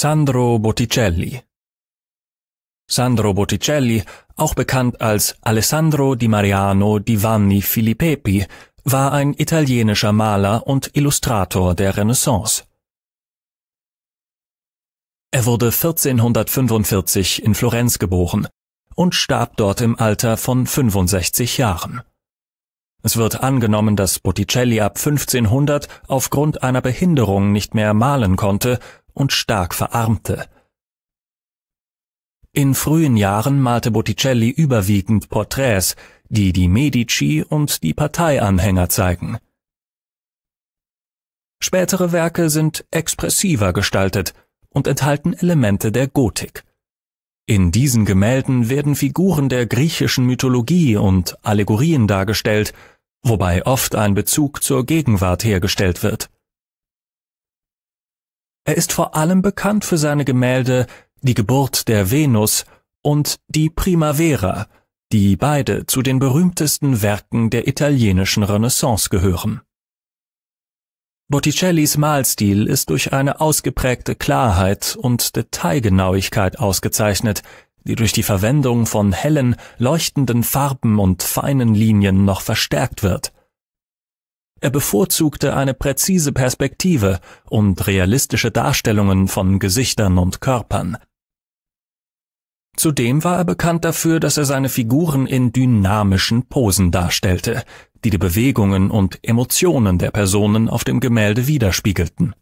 Sandro Botticelli. Sandro Botticelli, auch bekannt als Alessandro di Mariano di Vanni Filippi, war ein italienischer Maler und Illustrator der Renaissance. Er wurde 1445 in Florenz geboren und starb dort im Alter von 65 Jahren. Es wird angenommen, dass Botticelli ab 1500 aufgrund einer Behinderung nicht mehr malen konnte und stark verarmte. In frühen Jahren malte Botticelli überwiegend Porträts, die die Medici und die Parteianhänger zeigen. Spätere Werke sind expressiver gestaltet und enthalten Elemente der Gotik. In diesen Gemälden werden Figuren der griechischen Mythologie und Allegorien dargestellt, wobei oft ein Bezug zur Gegenwart hergestellt wird. Er ist vor allem bekannt für seine Gemälde Die Geburt der Venus und Die Primavera, die beide zu den berühmtesten Werken der italienischen Renaissance gehören. Botticellis Malstil ist durch eine ausgeprägte Klarheit und Detailgenauigkeit ausgezeichnet, die durch die Verwendung von hellen, leuchtenden Farben und feinen Linien noch verstärkt wird. Er bevorzugte eine präzise Perspektive und realistische Darstellungen von Gesichtern und Körpern. Zudem war er bekannt dafür, dass er seine Figuren in dynamischen Posen darstellte, die die Bewegungen und Emotionen der Personen auf dem Gemälde widerspiegelten.